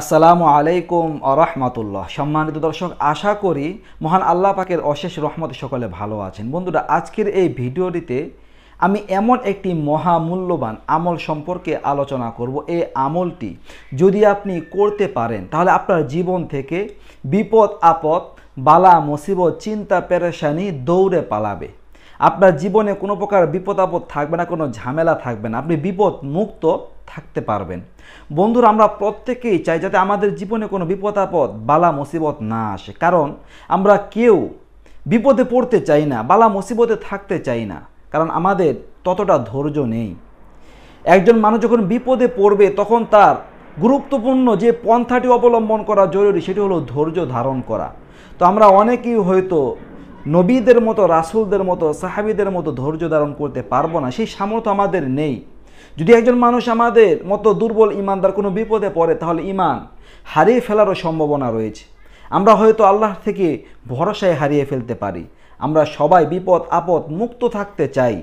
আসসালামু আলাইকুম আরহামাতুল্লাহ সম্মানিত দর্শক আশা করি মহান আল্লাহ পাকের অশেষ রহমত সকলে ভালো আছেন বন্ধুরা আজকের এই ভিডিওটিতে আমি এমন একটি মহামূল্যবান আমল সম্পর্কে আলোচনা করব এই আমলটি যদি আপনি করতে পারেন তাহলে আপনার জীবন থেকে বিপদ আপদ বালা মুসিবত চিন্তা পেরেশানি দৌড়ে পালাবে আপনার জীবনে কোনো প্রকার বিপদ আপদ থাকবে না কোনো ঝামেলা থাকবে না আপনি বিপদ মুক্ত থাকতে পারবেন বন্ধুরা আমরা প্রত্যেকেই চাই যাতে আমাদের জীবনে কোনো বিপদ আপদ বালা মুসিবত না আসে কারণ আমরা কেউ বিপদে পড়তে চাই না বালা মুসিবতে থাকতে চাই না কারণ আমাদের ততটা ধৈর্য নেই একজন মানুষ যখন বিপদে পড়বে তখন তার গুরুত্বপূর্ণ যে পন্থাটি অবলম্বন করা জরুরি সেটি হলো ধৈর্য ধারণ করা তো আমরা অনেকেই হয়তো নবীদের মতো রাসুলদের মতো সাহাবিদের মতো ধৈর্য ধারণ করতে পারবো না সেই সামর্থ্য আমাদের নেই যদি একজন মানুষ আমাদের মতো দুর্বল ইমানদার কোনো বিপদে পড়ে তাহলে ইমান হারিয়ে ফেলারও সম্ভাবনা রয়েছে আমরা হয়তো আল্লাহ থেকে ভরসায় হারিয়ে ফেলতে পারি আমরা সবাই বিপদ আপদ মুক্ত থাকতে চাই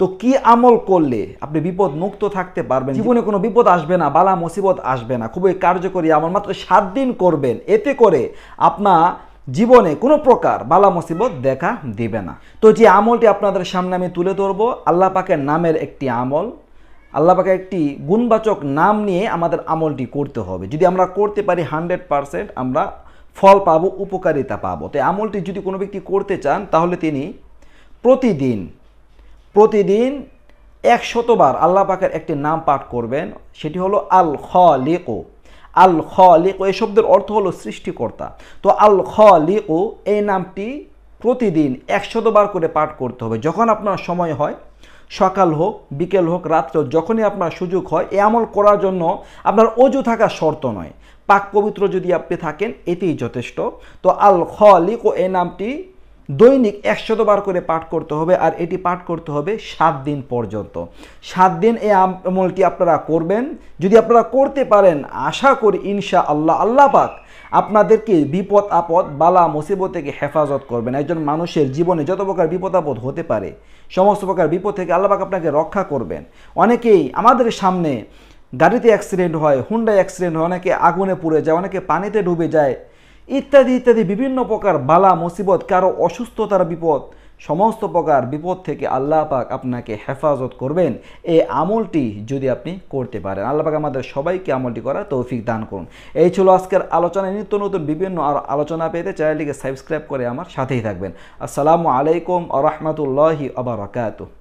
তো কি আমল করলে আপনি বিপদ মুক্ত থাকতে পারবেন জীবনে কোনো বিপদ আসবে না বালা মুসিবত আসবে না খুবই কার্যকরী আমল মাত্র সাত দিন করবেন এতে করে আপনার জীবনে কোনো প্রকার বালা মুসিবত দেখা দিবে না তো যে আমলটি আপনাদের সামনে আমি তুলে ধরবো আল্লাহ পাকের নামের একটি আমল আল্লাহ পাকে একটি গুণবাচক নাম নিয়ে আমাদের আমলটি করতে হবে যদি আমরা করতে পারি হান্ড্রেড পারসেন্ট আমরা ফল পাবো উপকারিতা পাবো তো আমলটি যদি কোনো ব্যক্তি করতে চান তাহলে তিনি প্রতিদিন প্রতিদিন একশতবার আল্লাহ পাকের একটি নাম পাঠ করবেন সেটি হলো আল খ খলিকো আল খ খলিকো এই শব্দের অর্থ হলো সৃষ্টিকর্তা তো আল খ খলিকো এই নামটি প্রতিদিন একশতবার করে পাঠ করতে হবে যখন আপনার সময় হয় সকাল হোক বিকেল হোক রাত্রে হোক যখনই আপনার সুযোগ হয় এ আমল করার জন্য আপনার অজু থাকা শর্ত নয় পাক পবিত্র যদি আপনি থাকেন এতেই যথেষ্ট তো আল খলিক ও এ নামটি দৈনিক বার করে পাঠ করতে হবে আর এটি পাঠ করতে হবে সাত দিন পর্যন্ত সাত দিন এই আমলটি আপনারা করবেন যদি আপনারা করতে পারেন আশা করি ইনশা আল্লাহ আল্লাহ পাক আপনাদেরকে বিপদ আপদ বালা মুসিবত থেকে হেফাজত করবেন একজন মানুষের জীবনে যত প্রকার বিপদ আপদ হতে পারে সমস্ত প্রকার বিপদ থেকে আল্লাহ পাক আপনাকে রক্ষা করবেন অনেকেই আমাদের সামনে গাড়িতে অ্যাক্সিডেন্ট হয় হুন্ডায় অ্যাক্সিডেন্ট হয় অনেকে আগুনে পুড়ে যায় অনেকে পানিতে ডুবে যায় ইত্যাদি ইত্যাদি বিভিন্ন প্রকার বালা মুসিবত কারো অসুস্থতার বিপদ সমস্ত প্রকার বিপদ থেকে আল্লাহ পাক আপনাকে হেফাজত করবেন এই আমলটি যদি আপনি করতে পারেন আল্লাহ পাক আমাদের সবাইকে আমলটি করার তৌফিক দান করুন এই ছিল আজকের আলোচনায় নিত্য নতুন বিভিন্ন আর আলোচনা পেতে চ্যানেলটিকে সাবস্ক্রাইব করে আমার সাথেই থাকবেন আসসালামু আলাইকুম আ রহমতুল্লাহি আবরাকাতু